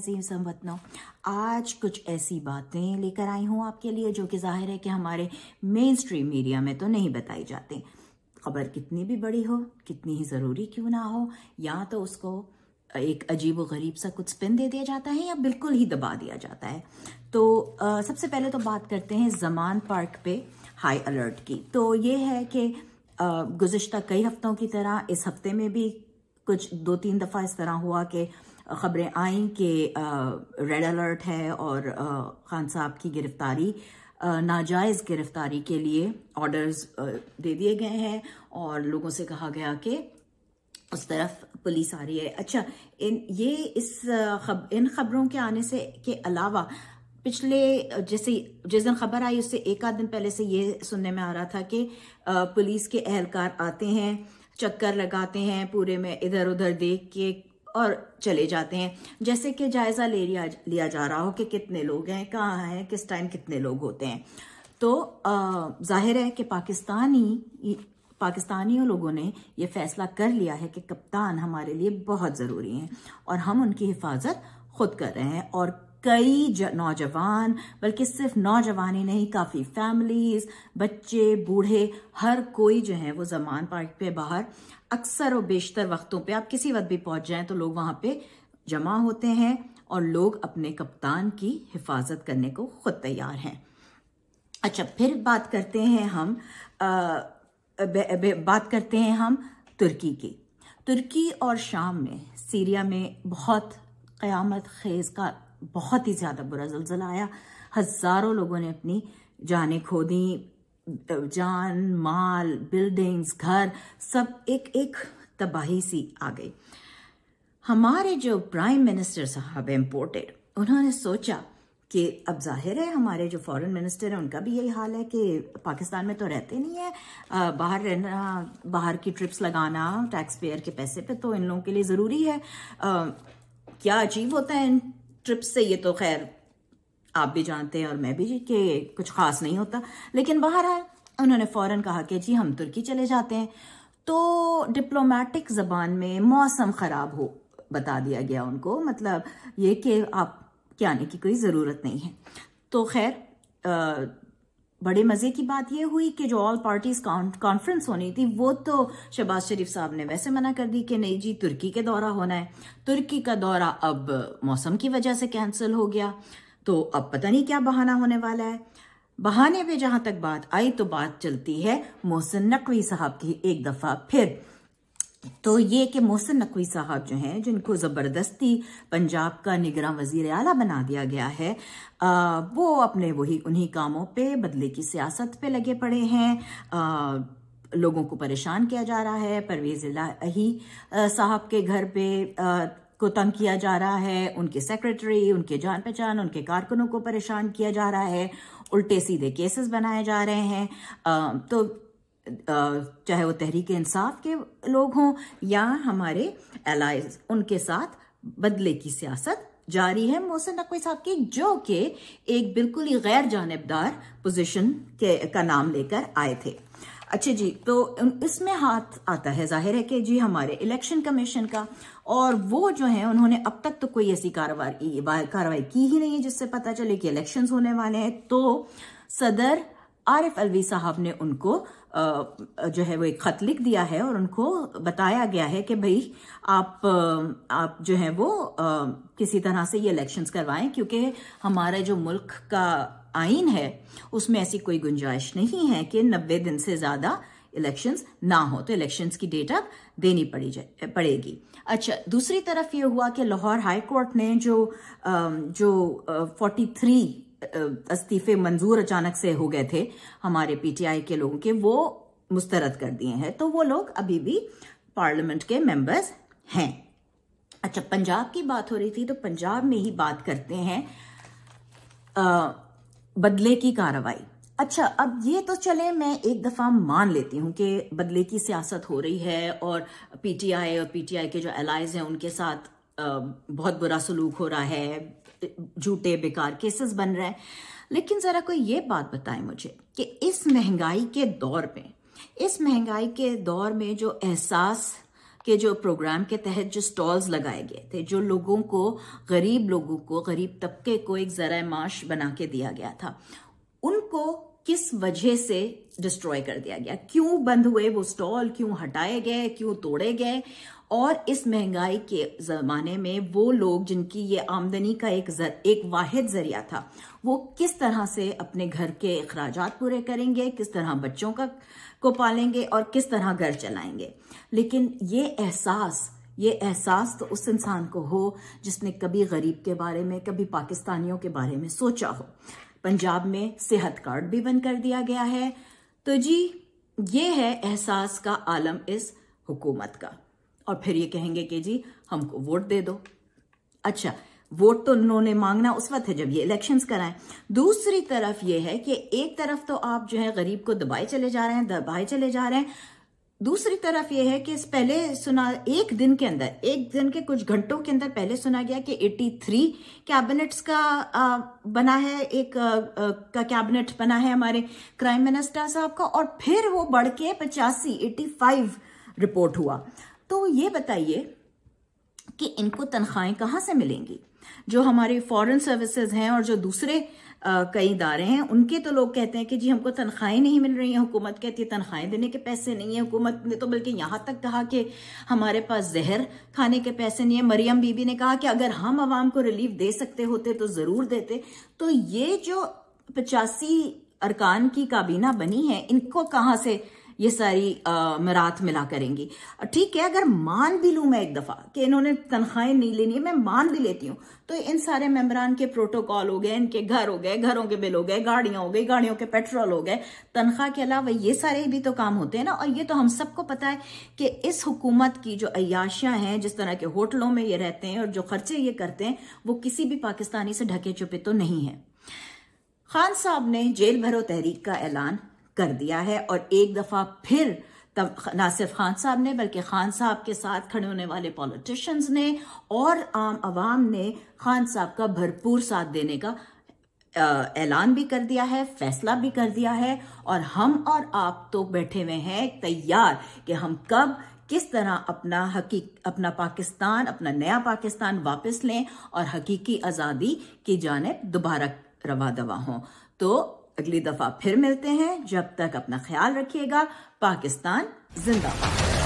अजीज़ समवतनों आज कुछ ऐसी बातें लेकर आई हूँ आपके लिए जो कि जाहिर है कि हमारे मेन स्ट्रीम मीडिया में तो नहीं बताई जाती खबर कितनी भी बड़ी हो कितनी ही ज़रूरी क्यों ना हो या तो उसको एक अजीब व गरीब सा कुछ स्पिन दे दिया जाता है या बिल्कुल ही दबा दिया जाता है तो आ, सबसे पहले तो बात करते हैं जमान पार्क पे हाई अलर्ट की तो ये है कि गुजश्ता कई हफ्तों की तरह इस हफ्ते में भी कुछ दो तीन दफ़ा इस तरह हुआ कि खबरें आई कि रेड अलर्ट है और खान साहब की गिरफ्तारी नाजायज़ गिरफ्तारी के लिए ऑर्डर्स दे दिए गए हैं और लोगों से कहा गया कि उस तरफ पुलिस आ रही है अच्छा इन ये इस खब इन खबरों के आने से के अलावा पिछले जैसे जिस दिन खबर आई उससे एक आध दिन पहले से ये सुनने में आ रहा था कि पुलिस के अहलकार आते हैं चक्कर लगाते हैं पूरे में इधर उधर देख के और चले जाते हैं जैसे कि जायज़ा ले लिया लिया जा रहा हो कि कितने लोग हैं कहाँ हैं किस टाइम कितने लोग होते हैं तो जाहिर है कि पाकिस्तानी पाकिस्तानियों लोगों ने यह फैसला कर लिया है कि कप्तान हमारे लिए बहुत ज़रूरी हैं और हम उनकी हिफाजत खुद कर रहे हैं और कई नौजवान बल्कि सिर्फ नौजवान ही नहीं काफ़ी फैमिलीज बच्चे बूढ़े हर कोई जो है वो जमान पार्क पे बाहर अक्सर और बेशतर वक्तों पे आप किसी वक्त भी पहुंच जाएं तो लोग वहाँ पे जमा होते हैं और लोग अपने कप्तान की हिफाजत करने को खुद तैयार हैं अच्छा फिर बात करते हैं हम आ, बे, बे, बात करते हैं हम तुर्की की तुर्की और शाम में सीरिया में बहुत क़यामत खेज का बहुत ही ज़्यादा बुरा जलजला आया हज़ारों लोगों ने अपनी जाने खो दी जान माल बिल्डिंग्स घर सब एक एक तबाही सी आ गई हमारे जो प्राइम मिनिस्टर साहब इम्पोर्टेड उन्होंने सोचा कि अब जाहिर है हमारे जो फॉरेन मिनिस्टर हैं उनका भी यही हाल है कि पाकिस्तान में तो रहते नहीं है बाहर रहना बाहर की ट्रिप्स लगाना टैक्स पेयर के पैसे पे तो इन लोगों के लिए ज़रूरी है आ, क्या अचीव होता है इन ट्रिप से ये तो खैर आप भी जानते हैं और मैं भी कि कुछ ख़ास नहीं होता लेकिन बाहर आए उन्होंने फ़ौरन कहा कि जी हम तुर्की चले जाते हैं तो डिप्लोमेटिक ज़बान में मौसम ख़राब हो बता दिया गया उनको मतलब ये कि आप के आने की कोई ज़रूरत नहीं है तो खैर बड़े मजे की बात यह हुई कि जो ऑल पार्टीज कॉन्फ्रेंस होनी थी वो तो शहबाज शरीफ साहब ने वैसे मना कर दी कि नहीं जी तुर्की के दौरा होना है तुर्की का दौरा अब मौसम की वजह से कैंसिल हो गया तो अब पता नहीं क्या बहाना होने वाला है बहाने पे जहां तक बात आई तो बात चलती है मोहसिन नकवी साहब की एक दफा फिर तो ये कि मोहसिन नकवी साहब जो हैं जिनको ज़बरदस्ती पंजाब का निगरान वजीर अला बना दिया गया है आ, वो अपने वही उन्हीं कामों पे बदले की सियासत पे लगे पड़े हैं आ, लोगों को परेशान किया जा रहा है परवेज़ अही साहब के घर पे आ, को तंग किया जा रहा है उनके सेक्रेटरी उनके जान पहचान उनके कारकुनों को परेशान किया जा रहा है उल्टे सीधे केसेस बनाए जा रहे हैं आ, तो चाहे वो तहरीक इंसाफ के लोग हों या हमारे एलाइज उनके साथ बदले की सियासत जारी है मोहसिन नकवी साहब की जो कि एक बिल्कुल ही गैर जानबदार पोजिशन के का नाम लेकर आए थे अच्छा जी तो इसमें हाथ आता है जाहिर है कि जी हमारे इलेक्शन कमीशन का और वो जो है उन्होंने अब तक तो कोई ऐसी कार्रवाई कार्रवाई की ही नहीं है जिससे पता चले कि इलेक्शंस होने वाले हैं तो सदर आरिफ अलवी साहब ने उनको जो है वो एक खत लिख दिया है और उनको बताया गया है कि भाई आप आप जो है वो किसी तरह से ये इलेक्शंस करवाएं क्योंकि हमारे जो मुल्क का आइन है उसमें ऐसी कोई गुंजाइश नहीं है कि नब्बे दिन से ज़्यादा इलेक्शंस ना हो तो इलेक्शंस की डेट अब देनी पड़ी जाए पड़ेगी अच्छा दूसरी तरफ ये हुआ कि लाहौर हाई कोर्ट ने जो जो थ्री इस्तीफे मंजूर अचानक से हो गए थे हमारे पीटीआई के लोगों के वो मुस्तरद कर दिए हैं तो वो लोग अभी भी पार्लियामेंट के मेंबर्स हैं अच्छा पंजाब की बात हो रही थी तो पंजाब में ही बात करते हैं आ, बदले की कार्रवाई अच्छा अब ये तो चले मैं एक दफ़ा मान लेती हूं कि बदले की सियासत हो रही है और पीटीआई और पीटीआई के जो एलाइज हैं उनके साथ बहुत बुरा सलूक हो रहा है झूठे बेकार केसेस बन रहे हैं लेकिन ज़रा कोई ये बात बताए मुझे कि इस महंगाई के दौर में इस महंगाई के दौर में जो एहसास के जो प्रोग्राम के तहत जो स्टॉल्स लगाए गए थे जो लोगों को गरीब लोगों को गरीब तबके को एक ज़रा माश बना के दिया गया था उनको किस वजह से डिस्ट्रॉय कर दिया गया क्यों बंद हुए वो स्टॉल क्यों हटाए गए क्यों तोड़े गए और इस महंगाई के ज़माने में वो लोग जिनकी ये आमदनी का एक जर, एक वाहिद जरिया था वो किस तरह से अपने घर के अखराज पूरे करेंगे किस तरह बच्चों का को पालेंगे और किस तरह घर चलाएंगे लेकिन ये एहसास ये एहसास तो उस इंसान को हो जिसने कभी गरीब के बारे में कभी पाकिस्तानियों के बारे में सोचा हो पंजाब में सेहत कार्ड भी बंद कर दिया गया है तो जी ये है एहसास का आलम इस हुकूमत का और फिर ये कहेंगे कि जी हमको वोट दे दो अच्छा वोट तो उन्होंने मांगना उस वक्त है जब ये इलेक्शंस कराएं दूसरी तरफ ये है कि एक तरफ तो आप जो है गरीब को दबाए चले जा रहे हैं दबाए चले जा रहे हैं दूसरी तरफ यह है कि इस पहले सुना एक दिन के अंदर एक दिन के कुछ घंटों के अंदर पहले सुना गया कि 83 कैबिनेट्स का आ, बना है एक आ, आ, का कैबिनेट बना है हमारे क्राइम मिनिस्टर साहब का और फिर वो बढ़ के पचासी एटी फाइव रिपोर्ट हुआ तो ये बताइए कि इनको तनख्वाहें कहाँ से मिलेंगी जो हमारे फॉरेन सर्विसेज हैं और जो दूसरे कई इदारे हैं उनके तो लोग कहते हैं कि जी हमको तनख्वाहें नहीं मिल रही हैं हुकूमत कहती है तनख्वाहें देने के पैसे नहीं है हुकूमत ने तो बल्कि यहाँ तक कहा कि हमारे पास जहर खाने के पैसे नहीं है मरियम बीबी ने कहा कि अगर हम आवाम को रिलीफ दे सकते होते तो ज़रूर देते तो ये जो पचासी अरकान की काबीना बनी है इनको कहाँ से ये सारी मरात मिला करेंगी ठीक है अगर मान भी लू मैं एक दफ़ा कि इन्होंने तनख्वाहें नहीं लेनी है मैं मान भी लेती हूँ तो इन सारे मेम्बरान के प्रोटोकॉल हो गए इनके घर हो गए घरों के बिल हो गए गाड़ियां हो गई गाड़ियों के पेट्रोल हो गए तनख्वाह के अलावा ये सारे भी तो काम होते हैं ना और ये तो हम सबको पता है कि इस हुकूमत की जो अयाशियां हैं जिस तरह के होटलों में ये रहते हैं और जो खर्चे ये करते हैं वो किसी भी पाकिस्तानी से ढके छुपे तो नहीं है खान साहब ने जेल भरो तहरीक का ऐलान कर दिया है और एक दफ़ा फिर तब सिर्फ खान साहब ने बल्कि खान साहब के साथ खड़े होने वाले पॉलिटिशियंस ने और आम आवाम ने खान साहब का भरपूर साथ देने का ऐलान भी कर दिया है फैसला भी कर दिया है और हम और आप तो बैठे हुए हैं तैयार कि हम कब किस तरह अपना हकीक अपना पाकिस्तान अपना नया पाकिस्तान वापस लें और हकीकी आज़ादी की जानब दोबारा रवा दवा हों तो अगली दफा फिर मिलते हैं जब तक अपना ख्याल रखिएगा पाकिस्तान जिंदाबाद